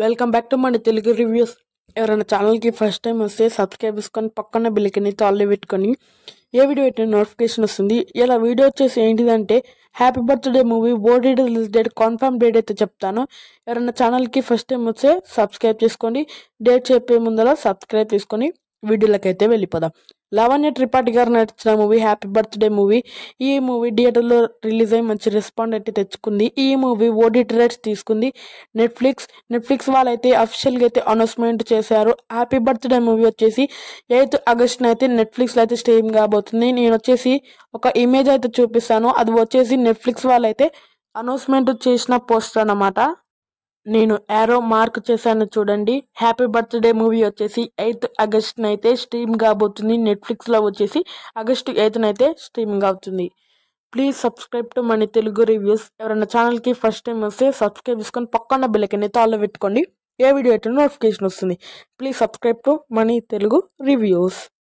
welcome back to మన Telugu reviews ఎవరైనా ఛానల్కి ఫస్ట్ టైం వస్తే సబ్స్క్రైబ్ చేసుకొని పక్కన బిల్లికని తాళ్ళు పెట్టుకొని ఏ వీడియో పెట్టిన నోటిఫికేషన్ వస్తుంది ఇలా వీడియో వచ్చేసి ఏంటిదంటే happy birthday movie board release date confirm date అయితే చెప్తాను ఎవరైనా ఛానల్కి ఫస్ట్ టైం వస్తే సబ్స్క్రైబ్ చేసుకోండి డేట్ చెప్పే ముందర సబ్స్క్రైబ్ చేసుకొని వీడియోలకైతే వెళ్ళిపోదాం లవణ్య త్రిపాఠి గారు నటించిన మూవీ హ్యాపీ బర్త్డే మూవీ ఈ మూవీ థియేటర్లో రిలీజ్ అయ్యి మంచి రెస్పాండ్ అయితే తెచ్చుకుంది ఈ మూవీ ఓడిటి రేట్స్ తీసుకుంది నెట్ఫ్లిక్స్ నెట్ఫ్లిక్స్ వాళ్ళైతే అఫీషియల్గా అయితే అనౌన్స్మెంట్ చేశారు హ్యాపీ బర్త్డే మూవీ వచ్చేసి ఎయిత్ ఆగస్ట్ని అయితే నెట్ఫ్లిక్స్లో అయితే స్ట్రీమ్ కాబోతుంది నేను వచ్చేసి ఒక ఇమేజ్ అయితే చూపిస్తాను అది వచ్చేసి నెట్ఫ్లిక్స్ వాళ్ళైతే అనౌన్స్మెంట్ చేసిన పోస్టర్ అన్నమాట నేను యారో మార్క్ చేశాను చూడండి హ్యాపీ బర్త్డే మూవీ వచ్చేసి ఎయిత్ ఆగస్ట్ అయితే స్ట్రీమ్ కాబోతుంది నెట్ఫ్లిక్స్లో వచ్చేసి ఆగస్టు ఎయిత్న అయితే స్ట్రీమింగ్ అవుతుంది please subscribe to money Telugu reviews ఎవరైనా ఛానల్కి ఫస్ట్ టైం వస్తే సబ్స్క్రైబ్ చేసుకొని పక్కన బెల్లకని తాళ్ళు పెట్టుకోండి ఏ వీడియో అయితే నోటిఫికేషన్ వస్తుంది please subscribe to money Telugu reviews